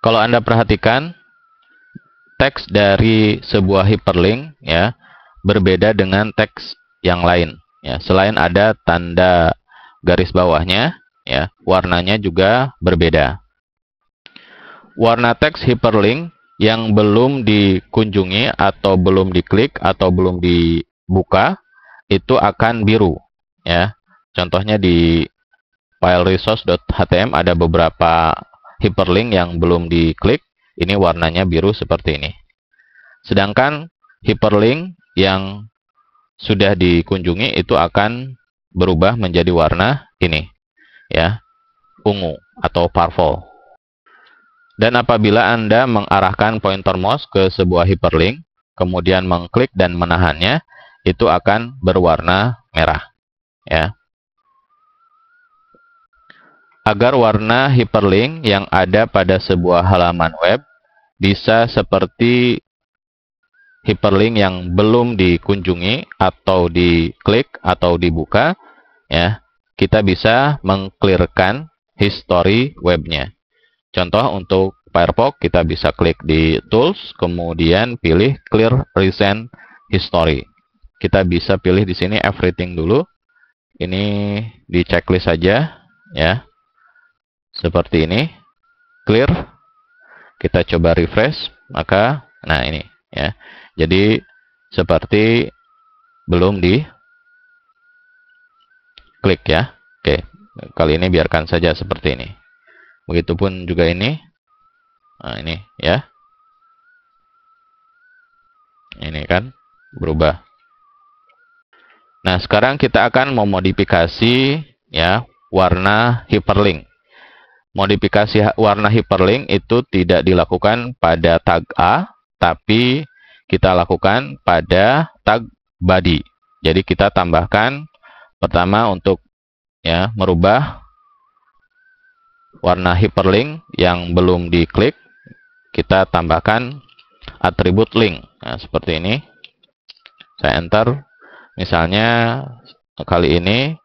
Kalau Anda perhatikan, teks dari sebuah hyperlink ya berbeda dengan teks yang lain. Ya, selain ada tanda garis bawahnya, ya, warnanya juga berbeda. Warna teks hyperlink yang belum dikunjungi atau belum diklik atau belum dibuka itu akan biru, ya. Contohnya di file resource.htm ada beberapa hyperlink yang belum diklik, ini warnanya biru seperti ini. Sedangkan hyperlink yang sudah dikunjungi itu akan berubah menjadi warna ini, ya, ungu atau purple. Dan apabila Anda mengarahkan pointer mouse ke sebuah hyperlink, kemudian mengklik dan menahannya, itu akan berwarna merah. Ya agar warna hyperlink yang ada pada sebuah halaman web bisa seperti hyperlink yang belum dikunjungi atau diklik atau dibuka ya kita bisa mengklirkan history webnya contoh untuk Firefox kita bisa klik di tools kemudian pilih clear recent history kita bisa pilih di sini everything dulu ini di checklist saja ya seperti ini. Clear. Kita coba refresh, maka nah ini ya. Jadi seperti belum di klik ya. Oke, kali ini biarkan saja seperti ini. Begitupun juga ini. Nah, ini ya. Ini kan berubah. Nah, sekarang kita akan memodifikasi ya warna hyperlink modifikasi warna hyperlink itu tidak dilakukan pada tag A, tapi kita lakukan pada tag body. Jadi kita tambahkan pertama untuk ya merubah warna hyperlink yang belum diklik, kita tambahkan atribut link. Nah, seperti ini. Saya enter. Misalnya kali ini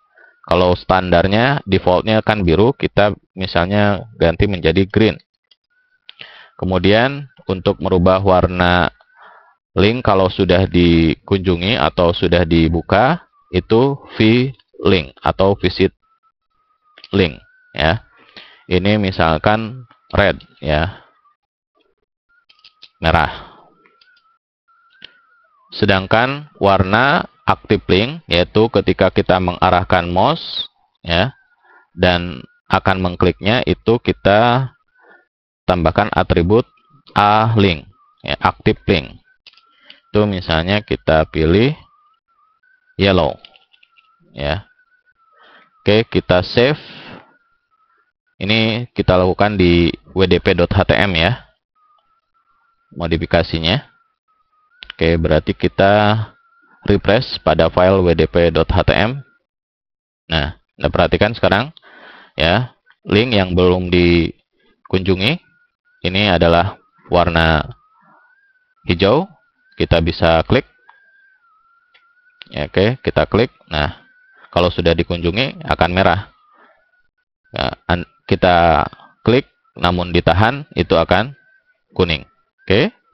kalau standarnya defaultnya kan biru, kita misalnya ganti menjadi green. Kemudian untuk merubah warna link kalau sudah dikunjungi atau sudah dibuka itu v link atau visit link ya. Ini misalkan red ya. Merah. Sedangkan warna active link yaitu ketika kita mengarahkan mouse ya dan akan mengkliknya itu kita tambahkan atribut a link ya active link itu misalnya kita pilih yellow ya oke kita save ini kita lakukan di wdp.htm ya modifikasinya oke berarti kita refresh pada file wdp.htm. Nah, Anda perhatikan sekarang ya, link yang belum dikunjungi ini adalah warna hijau. Kita bisa klik. Ya, oke, kita klik. Nah, kalau sudah dikunjungi akan merah. Ya, kita klik namun ditahan itu akan kuning. Oke. Okay?